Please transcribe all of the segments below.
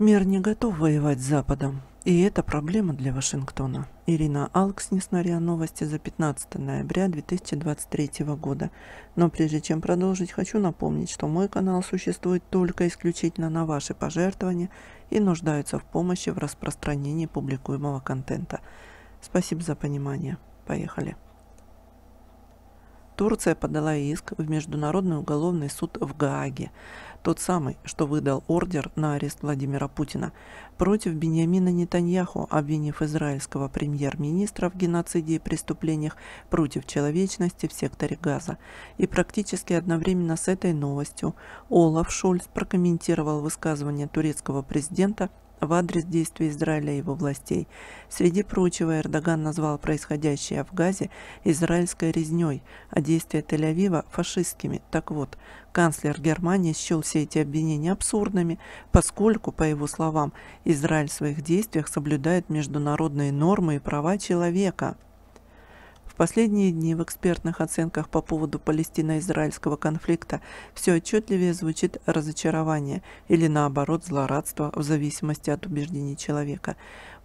Мир не готов воевать с Западом, и это проблема для Вашингтона. Ирина Алкс несла РИА новости за 15 ноября 2023 года. Но прежде чем продолжить, хочу напомнить, что мой канал существует только исключительно на ваши пожертвования и нуждается в помощи в распространении публикуемого контента. Спасибо за понимание. Поехали. Турция подала иск в Международный уголовный суд в Гааге тот самый, что выдал ордер на арест Владимира Путина против Беньямина Нетаньяху, обвинив израильского премьер-министра в геноциде и преступлениях против человечности в секторе Газа. И практически одновременно с этой новостью Олаф Шольц прокомментировал высказывание турецкого президента в адрес действий Израиля и его властей. Среди прочего, Эрдоган назвал происходящее в Газе израильской резней, а действия Тель-Авива – фашистскими. Так вот, канцлер Германии счел все эти обвинения абсурдными, поскольку, по его словам, Израиль в своих действиях соблюдает международные нормы и права человека последние дни в экспертных оценках по поводу палестино-израильского конфликта все отчетливее звучит разочарование или наоборот злорадство в зависимости от убеждений человека.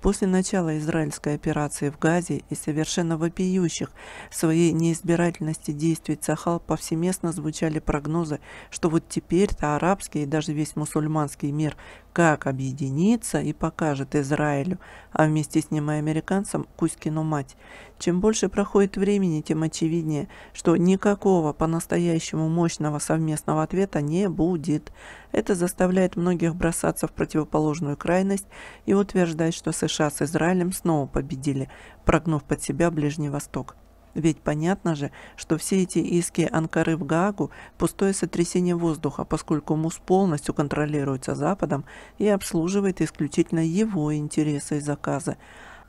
После начала израильской операции в Газе и совершенно вопиющих своей неизбирательности действий Цахал повсеместно звучали прогнозы, что вот теперь-то арабский и даже весь мусульманский мир как объединится и покажет Израилю, а вместе с ним и американцам Кузькину мать. Чем больше проходит времени, тем очевиднее, что никакого по-настоящему мощного совместного ответа не будет. Это заставляет многих бросаться в противоположную крайность и утверждать, что с США с Израилем снова победили, прогнув под себя Ближний Восток. Ведь понятно же, что все эти иски Анкары в Гаагу – пустое сотрясение воздуха, поскольку МУС полностью контролируется Западом и обслуживает исключительно его интересы и заказы.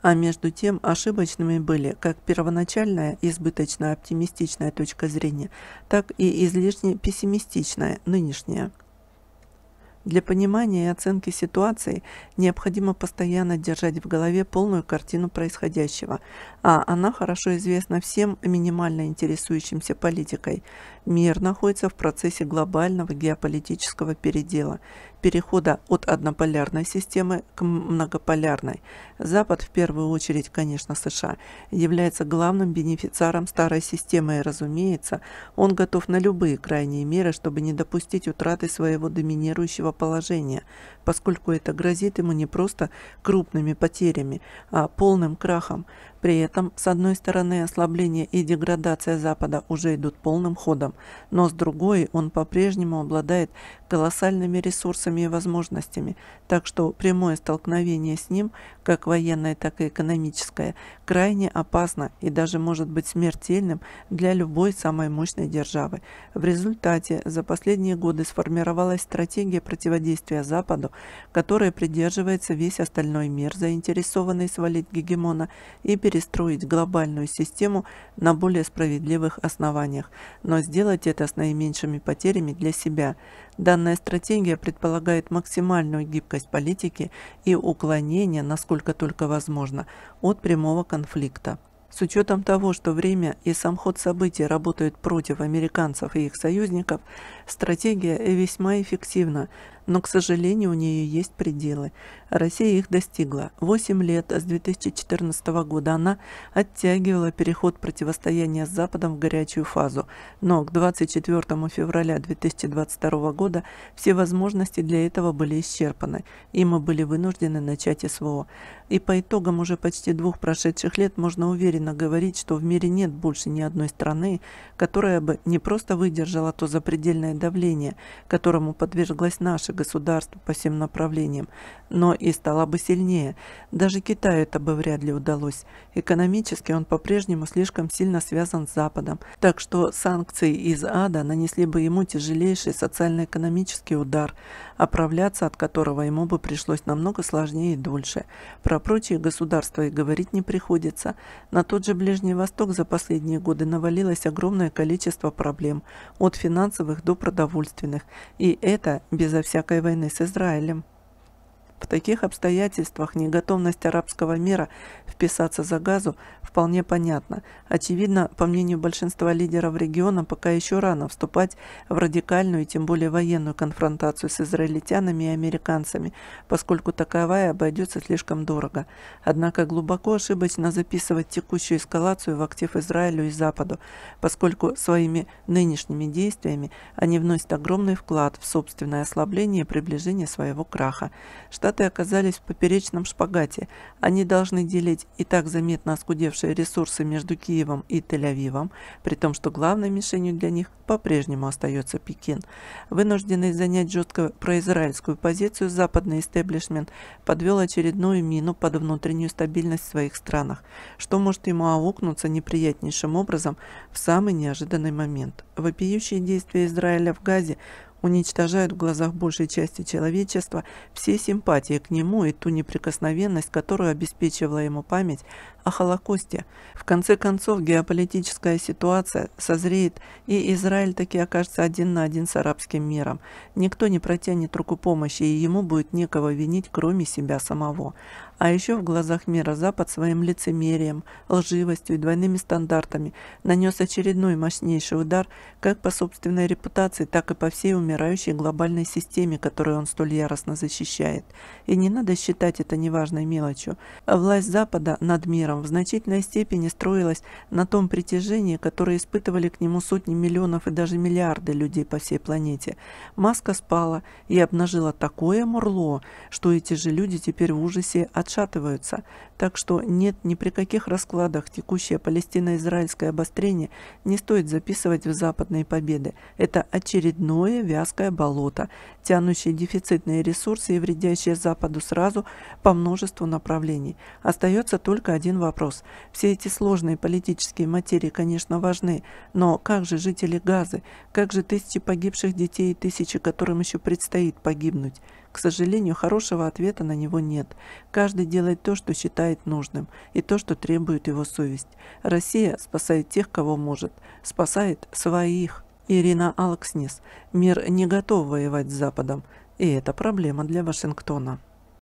А между тем ошибочными были как первоначальная избыточно оптимистичная точка зрения, так и излишне пессимистичная нынешняя. Для понимания и оценки ситуации необходимо постоянно держать в голове полную картину происходящего, а она хорошо известна всем минимально интересующимся политикой. Мир находится в процессе глобального геополитического передела перехода от однополярной системы к многополярной. Запад, в первую очередь, конечно, США, является главным бенефициаром старой системы и, разумеется, он готов на любые крайние меры, чтобы не допустить утраты своего доминирующего положения, поскольку это грозит ему не просто крупными потерями, а полным крахом. При этом, с одной стороны, ослабление и деградация Запада уже идут полным ходом, но с другой он по-прежнему обладает колоссальными ресурсами и возможностями, так что прямое столкновение с ним, как военное, так и экономическое, крайне опасно и даже может быть смертельным для любой самой мощной державы. В результате за последние годы сформировалась стратегия противодействия Западу, которой придерживается весь остальной мир, заинтересованный свалить гегемона и перестроить глобальную систему на более справедливых основаниях, но сделать это с наименьшими потерями для себя. Данная стратегия предполагает максимальную гибкость политики и уклонение, насколько только возможно, от прямого конфликта. С учетом того, что время и сам ход событий работают против американцев и их союзников, стратегия весьма эффективна, но, к сожалению, у нее есть пределы. Россия их достигла. Восемь лет, с 2014 года она оттягивала переход противостояния с Западом в горячую фазу, но к 24 февраля 2022 года все возможности для этого были исчерпаны, и мы были вынуждены начать СВО. И по итогам уже почти двух прошедших лет можно уверенно говорить, что в мире нет больше ни одной страны, которая бы не просто выдержала то запредельное давление, которому подверглось наше государство по всем направлениям, но и стала бы сильнее. Даже Китаю это бы вряд ли удалось. Экономически он по-прежнему слишком сильно связан с Западом, так что санкции из ада нанесли бы ему тяжелейший социально-экономический удар, оправляться а от которого ему бы пришлось намного сложнее и дольше. Про прочие государства и говорить не приходится. На тот же Ближний Восток за последние годы навалилось огромное количество проблем, от финансовых до продовольственных, и это безо всякой войны с Израилем. В таких обстоятельствах неготовность арабского мира вписаться за газу вполне понятна. Очевидно, по мнению большинства лидеров региона, пока еще рано вступать в радикальную и тем более военную конфронтацию с израильтянами и американцами, поскольку таковая обойдется слишком дорого. Однако глубоко ошибочно записывать текущую эскалацию в актив Израилю и Западу, поскольку своими нынешними действиями они вносят огромный вклад в собственное ослабление и приближение своего краха. Что. Штаты оказались в поперечном шпагате. Они должны делить и так заметно оскудевшие ресурсы между Киевом и Тель-Авивом, при том, что главной мишенью для них по-прежнему остается Пекин. Вынужденный занять жестко произраильскую позицию, западный истеблишмент подвел очередную мину под внутреннюю стабильность в своих странах, что может ему аукнуться неприятнейшим образом в самый неожиданный момент. Вопиющие действия Израиля в Газе уничтожают в глазах большей части человечества все симпатии к нему и ту неприкосновенность, которую обеспечивала ему память о Холокосте. В конце концов, геополитическая ситуация созреет, и Израиль таки окажется один на один с арабским миром. Никто не протянет руку помощи, и ему будет некого винить, кроме себя самого. А еще в глазах мира Запад своим лицемерием, лживостью и двойными стандартами нанес очередной мощнейший удар как по собственной репутации, так и по всей умирающей глобальной системе, которую он столь яростно защищает. И не надо считать это неважной мелочью. Власть Запада над миром в значительной степени строилась на том притяжении, которое испытывали к нему сотни миллионов и даже миллиарды людей по всей планете. Маска спала и обнажила такое мурло, что эти же люди теперь в ужасе от отшатываются, так что нет ни при каких раскладах текущее палестино-израильское обострение не стоит записывать в западные победы. Это очередное вязкое болото, тянущее дефицитные ресурсы и вредящее Западу сразу по множеству направлений. Остается только один вопрос. Все эти сложные политические материи, конечно, важны, но как же жители Газы, как же тысячи погибших детей и тысячи, которым еще предстоит погибнуть? К сожалению, хорошего ответа на него нет. Каждый каждый делает то, что считает нужным, и то, что требует его совесть. Россия спасает тех, кого может. Спасает своих. Ирина Алкснис. Мир не готов воевать с Западом. И это проблема для Вашингтона.